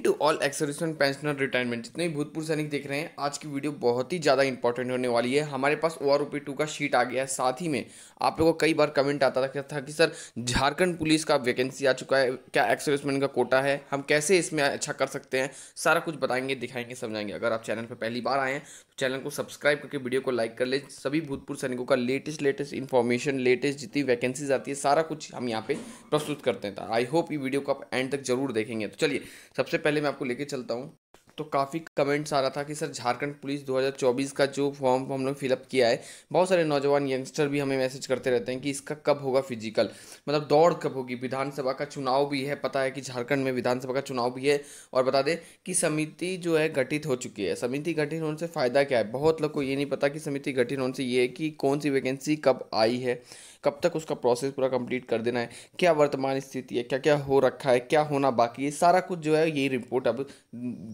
to all ex serviceman pensioner retirement जितने भी भूतपूर्व सैनिक देख रहे हैं आज की वीडियो बहुत ही ज़्यादा इंपॉर्टेंट होने वाली है हमारे पास ओ आर टू का शीट आ गया है साथ ही में आप लोगों को कई बार कमेंट आता था, था कि सर झारखंड पुलिस का वैकेंसी आ चुका है क्या एक्सर्विसमैन का कोटा है हम कैसे इसमें अच्छा कर सकते हैं सारा कुछ बताएंगे दिखाएंगे समझाएंगे अगर आप चैनल पर पहली बार आए हैं तो चैनल को सब्सक्राइब करके वीडियो को लाइक कर ले सभी भूतपूर्व सैनिकों का लेटेस्ट लेटेस्ट इन्फॉर्मेशन लेटेस्ट जितनी वैकेंसीज आती है सारा कुछ हम यहाँ पे प्रस्तुत करते हैं आई तो होप ये वीडियो को आप एंड तक जरूर देखेंगे तो चलिए सबसे पहले मैं आपको लेके चलता हूँ तो काफ़ी कमेंट्स आ रहा था कि सर झारखंड पुलिस 2024 का जो फॉर्म हम लोग फिलअप किया है बहुत सारे नौजवान यंगस्टर भी हमें मैसेज करते रहते हैं कि इसका कब होगा फिजिकल मतलब दौड़ कब होगी विधानसभा का चुनाव भी है पता है कि झारखंड में विधानसभा का चुनाव भी है और बता दें कि समिति जो है गठित हो चुकी है समिति गठित होने से फ़ायदा क्या है बहुत लोग को ये नहीं पता कि समिति गठित होने से ये है कि कौन सी वैकेंसी कब आई है कब तक उसका प्रोसेस पूरा कंप्लीट कर देना है क्या वर्तमान स्थिति है क्या क्या हो रखा है क्या होना बाकी है सारा कुछ जो है ये रिपोर्ट अब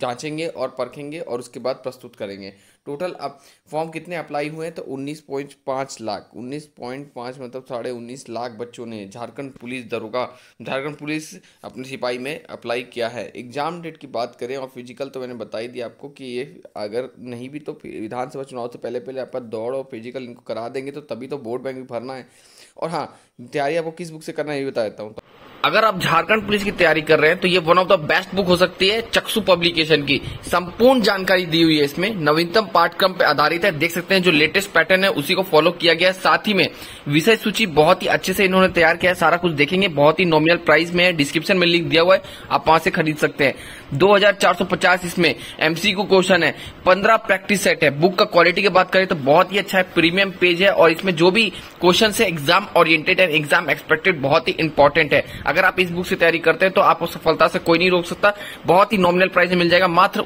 जाँचें जांचेंगे और परखेंगे और उसके बाद प्रस्तुत करेंगे टोटल अब फॉर्म कितने अप्लाई हुए हैं तो उन्नीस पॉइंट पाँच लाख उन्नीस पॉइंट पाँच मतलब साढ़े उन्नीस लाख बच्चों ने झारखंड पुलिस दरोगा झारखंड पुलिस अपने सिपाही में अप्लाई किया है एग्जाम डेट की बात करें और फिजिकल तो मैंने बता ही दिया आपको कि ये अगर नहीं भी तो विधानसभा चुनाव से पहले पहले आपका दौड़ और फिजिकल इनको करा देंगे तो तभी तो वोट बैंक भी भरना है और हाँ तैयारी आपको किस बुक से करना है ये बता देता हूँ अगर आप झारखंड पुलिस की तैयारी कर रहे हैं तो ये one of the best book हो सकती है चक्सु पब्लिकेशन की की संपूर्ण जानकारी दी हुई है इसमें नवीनतम पाठ्यक्रम पर आधारित है देख सकते हैं जो लेटेस्ट पैटर्न है उसी को फॉलो किया गया है साथ ही में विषय सूची बहुत ही अच्छे से इन्होंने तैयार किया है सारा कुछ देखेंगे बहुत ही नॉमिनल प्राइस में डिस्क्रिप्शन में लिंक दिया हुआ है आप वहां से खरीद सकते हैं दो इसमें को क्वेश्चन है पंद्रह प्रैक्टिस सेट है बुक का क्वालिटी की बात करें तो बहुत ही अच्छा है प्रीमियम पेज है और इसमें जो भी क्वेश्चन है एग्जाम ओरिएंटेड है एग्जाम एक्सपेक्टेड बहुत ही इंपॉर्टेंट है अगर आप इस बुक से तैयारी करते हैं तो आपको सफलता से कोई नहीं रोक सकता बहुत ही नॉमिनल प्राइस में मिल जाएगा मात्र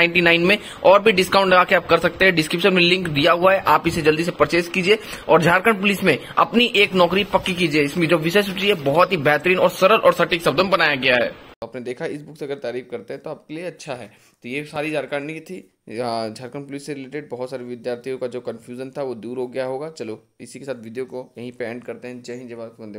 199 में और भी डिस्काउंट लगा के आप कर सकते हैं डिस्क्रिप्शन में लिंक दिया हुआ है आप इसे जल्दी से परचेज कीजिए और झारखंड पुलिस में अपनी एक नौकरी पक्की कीजिए इसमें जो विशेष रूप है बहुत ही बेहतरीन और सरल और सटीक शब्द में बनाया गया है आपने देखा इस बुक से अगर तारीफ करते हैं तो आपके लिए अच्छा है तो ये सारी झारखंड की थी झारखंड पुलिस से रिलेटेड बहुत सारे विद्यार्थियों का जो कन्फ्यूजन था वो दूर हो गया होगा चलो इसी के साथ वीडियो को यहीं पे एंड करते हैं जय हिंद जय